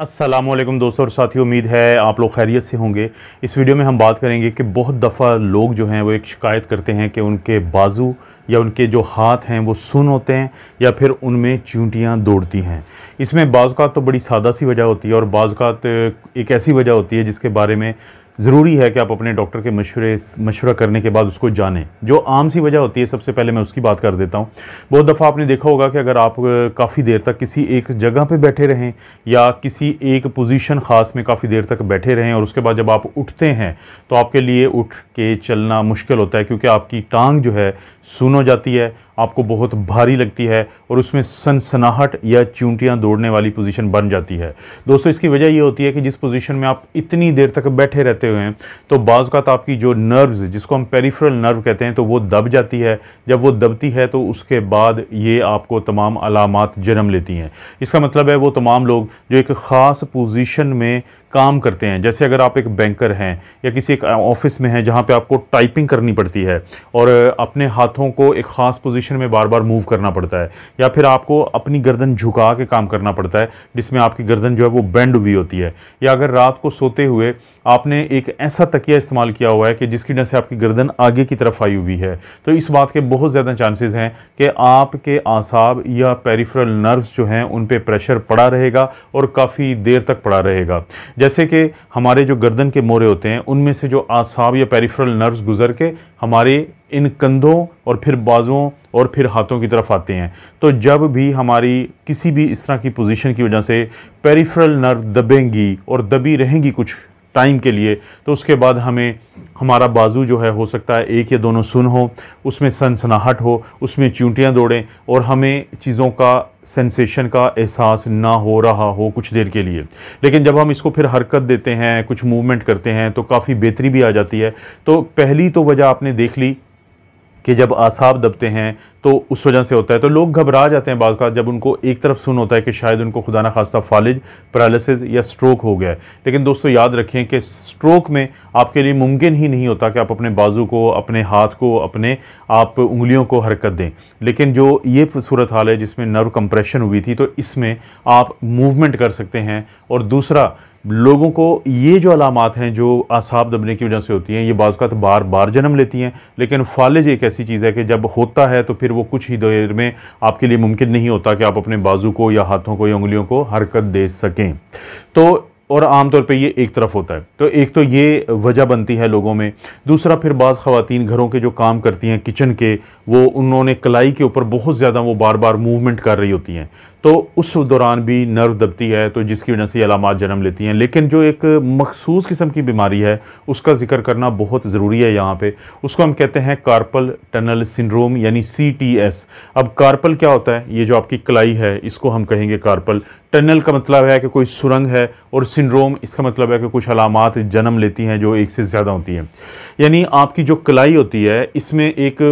असलम दोस्तों और साथियों उम्मीद है आप लोग खैरियत से होंगे इस वीडियो में हम बात करेंगे कि बहुत दफ़ा लोग जो हैं वो एक शिकायत करते हैं कि उनके बाजू या उनके जो हाथ हैं वो सुन होते हैं या फिर उनमें चूंटियाँ दौड़ती हैं इसमें बाज़ात तो बड़ी सादा सी वजह होती है और बाज़ात एक ऐसी वजह होती है जिसके बारे में ज़रूरी है कि आप अपने डॉक्टर के मशवरे मशवरा करने के बाद उसको जानें जो आम सी वजह होती है सबसे पहले मैं उसकी बात कर देता हूँ बहुत दफ़ा आपने देखा होगा कि अगर आप काफ़ी देर तक किसी एक जगह पे बैठे रहें या किसी एक पोजीशन ख़ास में काफ़ी देर तक बैठे रहें और उसके बाद जब आप उठते हैं तो आपके लिए उठ के चलना मुश्किल होता है क्योंकि आपकी टांग जो है सुन हो जाती है आपको बहुत भारी लगती है और उसमें सनसनाहट या चूंटियाँ दौड़ने वाली पोजीशन बन जाती है दोस्तों इसकी वजह यह होती है कि जिस पोजीशन में आप इतनी देर तक बैठे रहते हुए हैं तो बाज़ात आपकी जो नर्व्स जिसको हम पेरीफ्रल नर्व कहते हैं तो वो दब जाती है जब वो दबती है तो उसके बाद ये आपको तमाम अलामत जन्म लेती हैं इसका मतलब है वो तमाम लोग जो एक ख़ास पोजिशन में काम करते हैं जैसे अगर आप एक बैंकर हैं या किसी एक ऑफिस में हैं जहाँ पे आपको टाइपिंग करनी पड़ती है और अपने हाथों को एक ख़ास पोजीशन में बार बार मूव करना पड़ता है या फिर आपको अपनी गर्दन झुका के काम करना पड़ता है जिसमें आपकी गर्दन जो है वो बैंड हुई होती है या अगर रात को सोते हुए आपने एक ऐसा तकिया इस्तेमाल किया हुआ है कि जिसकी वजह से आपकी गर्दन आगे की तरफ आई हुई है तो इस बात के बहुत ज़्यादा चांसेस हैं कि आपके आसाब या पेरिफेरल नर्व्स जो हैं उन पर प्रेशर पड़ा रहेगा और काफ़ी देर तक पड़ा रहेगा जैसे कि हमारे जो गर्दन के मोरे होते हैं उनमें से जो आसाब या पेरिफेरल नर्व्स गुजर के हमारे इन कंधों और फिर बाजुओं और फिर हाथों की तरफ आते हैं तो जब भी हमारी किसी भी इस तरह की पोजीशन की वजह से पेरिफेरल नर्व दबेंगी और दबी रहेंगी कुछ टाइम के लिए तो उसके बाद हमें हमारा बाजू जो है हो सकता है एक या दोनों सुन हो उसमें सनसनाहट हो उसमें चूंटियाँ दौड़ें और हमें चीज़ों का सेंसेशन का एहसास ना हो रहा हो कुछ देर के लिए लेकिन जब हम इसको फिर हरकत देते हैं कुछ मूवमेंट करते हैं तो काफ़ी बेहतरी भी आ जाती है तो पहली तो वजह आपने देख ली कि जब आसाब दबते हैं तो उस वजह से होता है तो लोग घबरा जाते हैं बाज़ जब उनको एक तरफ सुन होता है कि शायद उनको खुदा न खास्ता फालिज पैरालिसिस या स्ट्रोक हो गया है लेकिन दोस्तों याद रखें कि स्ट्रोक में आपके लिए मुमकिन ही नहीं होता कि आप अपने बाजू को अपने हाथ को अपने आप उंगलियों को हरकत दें लेकिन जो ये सूरत हाल है जिसमें नर्व कंप्रेशन हुई थी तो इसमें आप मूवमेंट कर सकते हैं और दूसरा लोगों को ये जो अलामत हैं जो असाब दबने की वजह से होती हैं ये बाज़त बार बार जन्म लेती हैं लेकिन फालिज एक ऐसी चीज़ है कि जब होता है तो फिर वो कुछ ही देर में आपके लिए मुमकिन नहीं होता कि आप अपने बाजू को या हाथों को या उंगलियों को हरकत दे सकें तो और आमतौर पे ये एक तरफ होता है तो एक तो ये वजह बनती है लोगों में दूसरा फिर बाज़ ख़वातीन घरों के जो काम करती हैं किचन के वो उन्होंने कलाई के ऊपर बहुत ज़्यादा वो बार बार मूवमेंट कर रही होती हैं तो उस दौरान भी नर्व दबती है तो जिसकी वजह से अलामत जन्म लेती हैं लेकिन जो एक मखसूस किस्म की बीमारी है उसका जिक्र करना बहुत ज़रूरी है यहाँ पे उसको हम कहते हैं कार्पल टनल सिंड्रोम यानी सी टी एस अब कार्पल क्या होता है ये जो आपकी कलाई है इसको हम कहेंगे कार्पल टनल का मतलब है कि कोई सुरंग है और सिंड्रोम इसका मतलब है कि कुछ अलामत जन्म लेती हैं जो एक से ज़्यादा होती हैं यानी आपकी जो कलाई होती है इसमें एक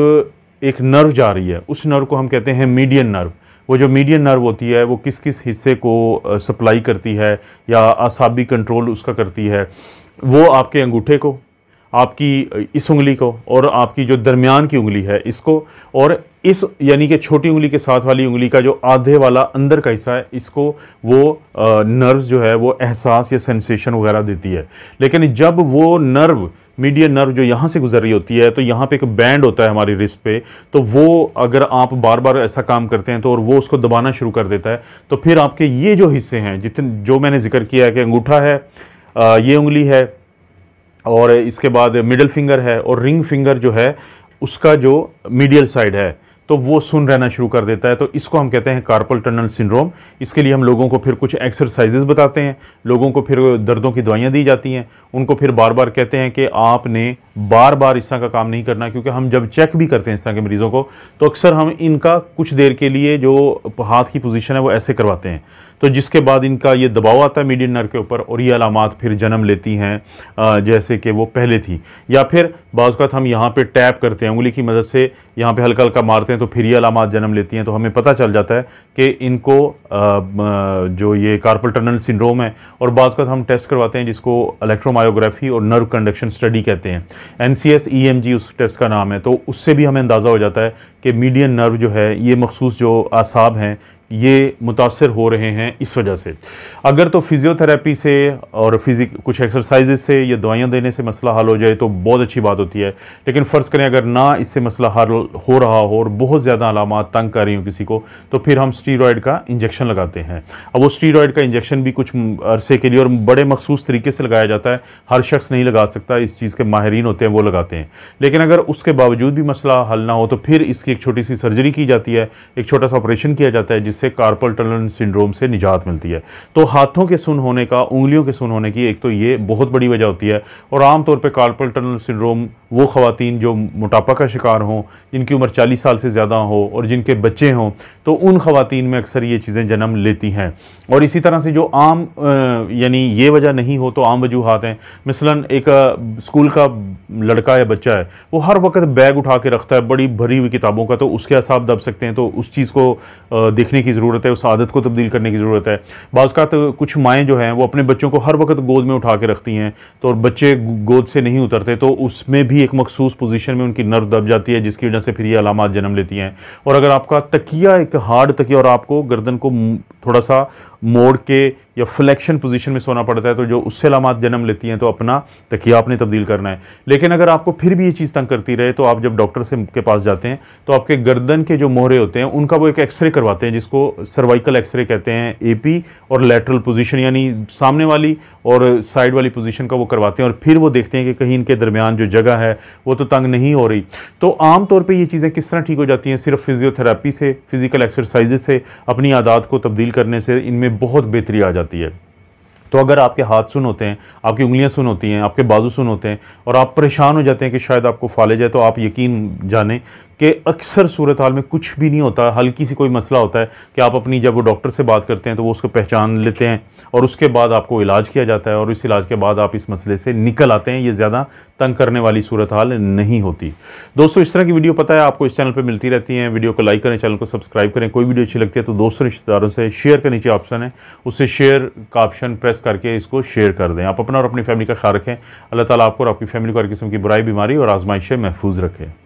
एक नर्व जा रही है उस नर्व को हम कहते हैं मीडियन नर्व वो जो मीडियन नर्व होती है वो किस किस हिस्से को सप्लाई करती है या असाबी कंट्रोल उसका करती है वो आपके अंगूठे को आपकी इस उंगली को और आपकी जो दरमियान की उंगली है इसको और इस यानी कि छोटी उंगली के साथ वाली उंगली का जो आधे वाला अंदर का हिस्सा है इसको वो नर्व्स जो है वो एहसास या सेंसेशन वगैरह देती है लेकिन जब वो नर्व मीडियन नर्व जो यहाँ से गुजर रही होती है तो यहाँ पे एक बैंड होता है हमारी रिस्ट पे तो वो अगर आप बार बार ऐसा काम करते हैं तो और वो उसको दबाना शुरू कर देता है तो फिर आपके ये जो हिस्से हैं जितने जो मैंने जिक्र किया है कि अंगूठा है ये उंगली है और इसके बाद मिडल फिंगर है और रिंग फिंगर जो है उसका जो मीडियल साइड है तो वो सुन रहना शुरू कर देता है तो इसको हम कहते हैं कार्पल टनल सिंड्रोम इसके लिए हम लोगों को फिर कुछ एक्सरसाइजेस बताते हैं लोगों को फिर दर्दों की दवाइयाँ दी जाती हैं उनको फिर बार बार कहते हैं कि आपने बार बार इस तरह का काम नहीं करना क्योंकि हम जब चेक भी करते हैं इस तरह के मरीज़ों को तो अक्सर हम इनका कुछ देर के लिए जो हाथ की पोजीशन है वो ऐसे करवाते हैं तो जिसके बाद इनका ये दबाव आता है मीडियन नर के ऊपर और ये अलामत फिर जन्म लेती हैं जैसे कि वो पहले थी या फिर बाज़त हम यहाँ पर टैप करते हैं उंगली की मदद से यहाँ पर हल्का हल्का मारते हैं तो फिर ये अलामत जन्म लेती हैं तो हमें पता चल जाता है कि इनको जो ये कार्पल टनल सिंड्रोम है और बाज़ात हम टेस्ट करवाते हैं जिसको इलेक्ट्रोमायोग्राफी और नर्व कंडक्शन स्टडी कहते हैं N C S E e M G उस टेस्ट का नाम है तो उससे भी हमें अंदाज़ा हो जाता है कि मीडियन नर्व जो है ये मखसूस जो आसाब हैं ये मुतासर हो रहे हैं इस वजह से अगर तो फिज़ियोथेरेपी से और फिज़िक कुछ एक्सरसाइज से या दवाइयाँ देने से मसला हल हो जाए तो बहुत अच्छी बात होती है लेकिन फ़र्ज़ करें अगर ना इससे मसला हल हो रहा हो और बहुत ज़्यादा अलामत तंग कर रही हूँ किसी को तो फिर हम स्टीरॉयड का इंजेक्शन लगाते हैं अब वो स्टीरॉयड का इंजेक्शन भी कुछ अरसे के लिए और बड़े मखसूस तरीके से लगाया जाता है हर शख्स नहीं लगा सकता इस चीज़ के माहरीन होते हैं वो लगाते हैं लेकिन अगर उसके बावजूद भी मसला हल ना हो तो फिर इसकी एक छोटी सी सर्जरी की जाती है एक छोटा सा ऑपरेशन किया जाता है जिस जिससे कार्पल टनल सिंड्रोम से निजात मिलती है तो हाथों के सुन होने का उंगलियों के सुन होने की एक तो ये बहुत बड़ी वजह होती है और आमतौर पर कार्पल टनल सिंड्रोम वो खातन जो मोटापा का शिकार हों जिनकी उम्र चालीस साल से ज़्यादा हो और जिनके बच्चे हों तो उन खातन में अक्सर ये चीज़ें जन्म लेती हैं और इसी तरह से जो आम यानी ये वजह नहीं हो तो आम वजूहत हैं मिसलन एक स्कूल का लड़का या बच्चा है वो हर वक्त बैग उठा के रखता है बड़ी भरी हुई किताबों का तो उसके असाब दब सकते हैं तो उस चीज़ को देखने की की ज़रूरत है उस आदत को तब्दील करने की ज़रूरत है बाज़ का तो कुछ माएँ जो हैं वो अपने बच्चों को हर वक्त गोद में उठा के रखती हैं तो और बच्चे गोद से नहीं उतरते तो उसमें भी एक मखसूस पोजिशन में उनकी नर्व दब जाती है जिसकी वजह से फिर ये अलामत जन्म लेती हैं और अगर आपका तकिया एक हार्ड तकिया और आपको गर्दन को थोड़ा सा मोड़ के या फ्लेक्शन पोजीशन में सोना पड़ता है तो जो उससे लामात जन्म लेती हैं तो अपना तकिया आपने तब्दील करना है लेकिन अगर आपको फिर भी ये चीज़ तंग करती रहे तो आप जब डॉक्टर से के पास जाते हैं तो आपके गर्दन के जो मोहरे होते हैं उनका वो एक एक्सरे करवाते हैं जिसको सर्वाइकल एक्सरे कहते हैं ए और लेटरल पोजिशन यानी सामने वाली और साइड वाली पोजिशन का वो करवाते हैं और फिर वो देखते हैं कि कहीं इनके दरमियान जो जगह है वो तो तंग नहीं हो रही तो आमतौर पर ये चीज़ें किस तरह ठीक हो जाती हैं सिर्फ फिजियोथेरापी से फिज़िकल एक्सरसाइज से अपनी आदात को तब्दील करने से इनमें बहुत बेहतरी आ जाती है तो अगर आपके हाथ सुन होते हैं आपकी उंगलियां सुन होती हैं आपके बाजू सुन होते हैं और आप परेशान हो जाते हैं कि शायद आपको फाले जाए तो आप यकीन जानें कि अक्सर सूरत हाल में कुछ भी नहीं होता हल्की सी कोई मसला होता है कि आप अपनी जब वो डॉक्टर से बात करते हैं तो वो उसको पहचान लेते हैं और उसके बाद आपको इलाज किया जाता है और इस इलाज के बाद आप इस मसले से निकल आते हैं ये ज़्यादा तंग करने वाली सूरत हाल नहीं होती दोस्तों इस तरह की वीडियो पता है आपको इस चैनल पर मिलती रहती हैं वीडियो को लाइक करें चैनल को सब्सक्राइब करें कोई वीडियो अच्छी लगती है तो दोस्तों रिश्तेदारों से शेयर का नीचे ऑप्शन है उससे शेयर का ऑप्शन प्रेस करके इसको शेयर कर दें आप अपना और अपनी फैमिली का ख्याल रखें अल्लाह ताली आपको और आपकी फैमिली को हर किस्म की बुराई बीमारी और आजमाइश महफूज रखें